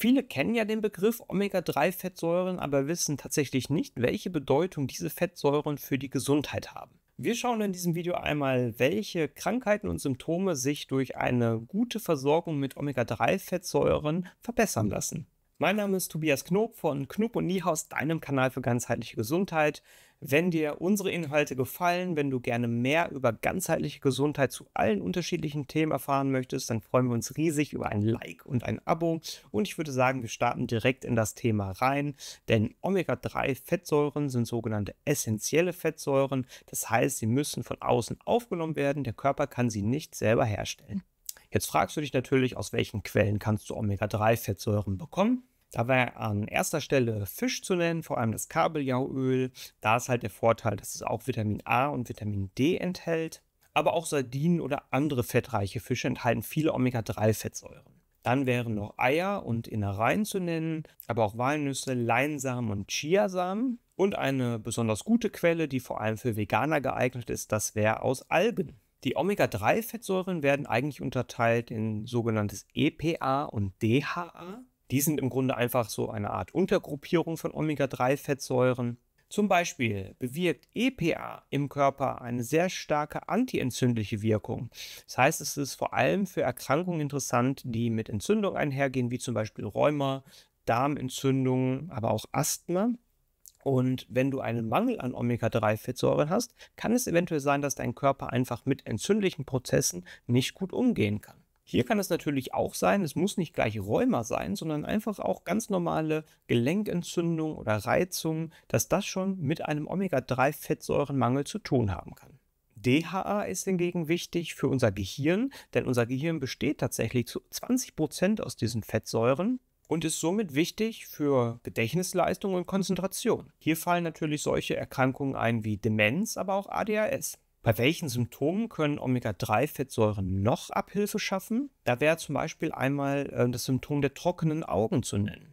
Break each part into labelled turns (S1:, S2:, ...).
S1: Viele kennen ja den Begriff Omega-3-Fettsäuren, aber wissen tatsächlich nicht, welche Bedeutung diese Fettsäuren für die Gesundheit haben. Wir schauen in diesem Video einmal, welche Krankheiten und Symptome sich durch eine gute Versorgung mit Omega-3-Fettsäuren verbessern lassen. Mein Name ist Tobias Knob von Knob und Niehaus, deinem Kanal für ganzheitliche Gesundheit. Wenn dir unsere Inhalte gefallen, wenn du gerne mehr über ganzheitliche Gesundheit zu allen unterschiedlichen Themen erfahren möchtest, dann freuen wir uns riesig über ein Like und ein Abo. Und ich würde sagen, wir starten direkt in das Thema rein, denn Omega-3-Fettsäuren sind sogenannte essentielle Fettsäuren. Das heißt, sie müssen von außen aufgenommen werden. Der Körper kann sie nicht selber herstellen. Jetzt fragst du dich natürlich, aus welchen Quellen kannst du Omega-3-Fettsäuren bekommen? Da wäre an erster Stelle Fisch zu nennen, vor allem das Kabeljauöl. Da ist halt der Vorteil, dass es auch Vitamin A und Vitamin D enthält. Aber auch Sardinen oder andere fettreiche Fische enthalten viele Omega-3-Fettsäuren. Dann wären noch Eier und Innereien zu nennen, aber auch Walnüsse, Leinsamen und Chiasamen. Und eine besonders gute Quelle, die vor allem für Veganer geeignet ist, das wäre aus Algen. Die Omega-3-Fettsäuren werden eigentlich unterteilt in sogenanntes EPA und DHA. Die sind im Grunde einfach so eine Art Untergruppierung von Omega-3-Fettsäuren. Zum Beispiel bewirkt EPA im Körper eine sehr starke antientzündliche Wirkung. Das heißt, es ist vor allem für Erkrankungen interessant, die mit Entzündung einhergehen, wie zum Beispiel Rheuma, Darmentzündung, aber auch Asthma. Und wenn du einen Mangel an Omega-3-Fettsäuren hast, kann es eventuell sein, dass dein Körper einfach mit entzündlichen Prozessen nicht gut umgehen kann. Hier kann es natürlich auch sein, es muss nicht gleich Rheuma sein, sondern einfach auch ganz normale Gelenkentzündung oder Reizung, dass das schon mit einem Omega-3-Fettsäurenmangel zu tun haben kann. DHA ist hingegen wichtig für unser Gehirn, denn unser Gehirn besteht tatsächlich zu 20 Prozent aus diesen Fettsäuren und ist somit wichtig für Gedächtnisleistung und Konzentration. Hier fallen natürlich solche Erkrankungen ein wie Demenz, aber auch ADHS. Bei welchen Symptomen können Omega-3-Fettsäuren noch Abhilfe schaffen? Da wäre zum Beispiel einmal äh, das Symptom der trockenen Augen zu nennen.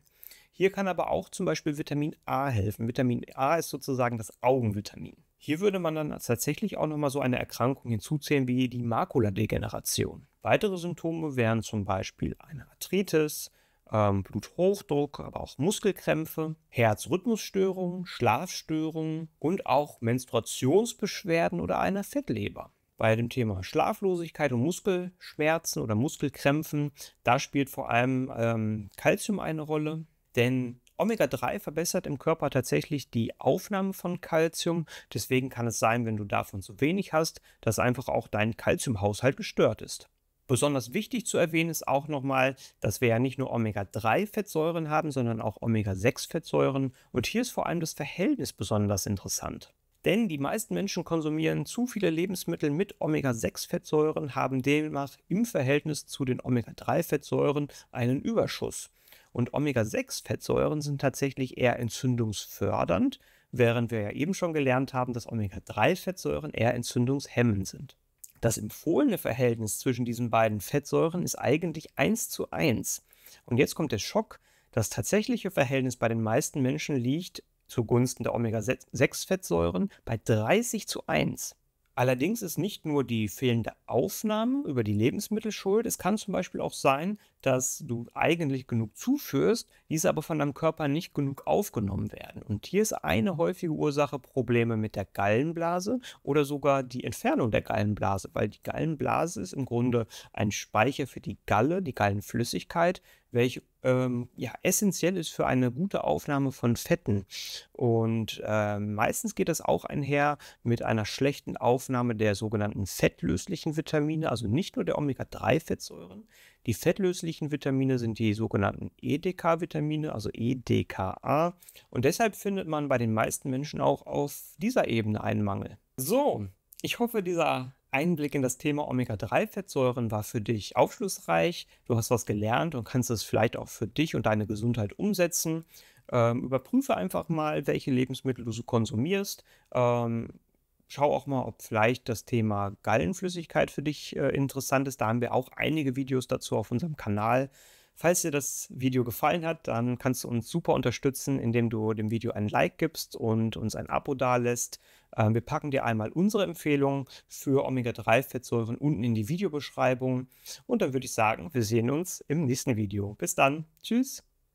S1: Hier kann aber auch zum Beispiel Vitamin A helfen. Vitamin A ist sozusagen das Augenvitamin. Hier würde man dann tatsächlich auch nochmal so eine Erkrankung hinzuzählen wie die Makuladegeneration. Weitere Symptome wären zum Beispiel eine Arthritis, ähm, Bluthochdruck, aber auch Muskelkrämpfe, Herzrhythmusstörungen, Schlafstörungen und auch Menstruationsbeschwerden oder einer Fettleber. Bei dem Thema Schlaflosigkeit und Muskelschmerzen oder Muskelkrämpfen, da spielt vor allem ähm, eine Rolle, denn Omega-3 verbessert im Körper tatsächlich die Aufnahme von Kalzium. Deswegen kann es sein, wenn du davon zu wenig hast, dass einfach auch dein Kalziumhaushalt gestört ist. Besonders wichtig zu erwähnen ist auch nochmal, dass wir ja nicht nur Omega-3-Fettsäuren haben, sondern auch Omega-6-Fettsäuren. Und hier ist vor allem das Verhältnis besonders interessant. Denn die meisten Menschen konsumieren zu viele Lebensmittel mit Omega-6-Fettsäuren, haben demnach im Verhältnis zu den Omega-3-Fettsäuren einen Überschuss. Und Omega-6-Fettsäuren sind tatsächlich eher entzündungsfördernd, während wir ja eben schon gelernt haben, dass Omega-3-Fettsäuren eher entzündungshemmend sind das empfohlene Verhältnis zwischen diesen beiden Fettsäuren ist eigentlich 1 zu 1. Und jetzt kommt der Schock. Das tatsächliche Verhältnis bei den meisten Menschen liegt zugunsten der Omega-6-Fettsäuren bei 30 zu 1. Allerdings ist nicht nur die fehlende Aufnahme über die Lebensmittel schuld. Es kann zum Beispiel auch sein, dass du eigentlich genug zuführst, diese aber von deinem Körper nicht genug aufgenommen werden. Und hier ist eine häufige Ursache Probleme mit der Gallenblase oder sogar die Entfernung der Gallenblase, weil die Gallenblase ist im Grunde ein Speicher für die Galle, die Gallenflüssigkeit, welche ähm, ja, essentiell ist für eine gute Aufnahme von Fetten. Und äh, meistens geht das auch einher mit einer schlechten Aufnahme der sogenannten fettlöslichen Vitamine, also nicht nur der Omega-3-Fettsäuren. Die fettlöslichen Vitamine sind die sogenannten EDK-Vitamine, also EDKA. Und deshalb findet man bei den meisten Menschen auch auf dieser Ebene einen Mangel. So, ich hoffe, dieser Einblick in das Thema Omega-3-Fettsäuren war für dich aufschlussreich. Du hast was gelernt und kannst es vielleicht auch für dich und deine Gesundheit umsetzen. Ähm, überprüfe einfach mal, welche Lebensmittel du so konsumierst. Ähm, schau auch mal, ob vielleicht das Thema Gallenflüssigkeit für dich äh, interessant ist. Da haben wir auch einige Videos dazu auf unserem Kanal. Falls dir das Video gefallen hat, dann kannst du uns super unterstützen, indem du dem Video ein Like gibst und uns ein Abo dalässt. Ähm, wir packen dir einmal unsere Empfehlungen für Omega-3-Fettsäuren unten in die Videobeschreibung. Und dann würde ich sagen, wir sehen uns im nächsten Video. Bis dann. Tschüss.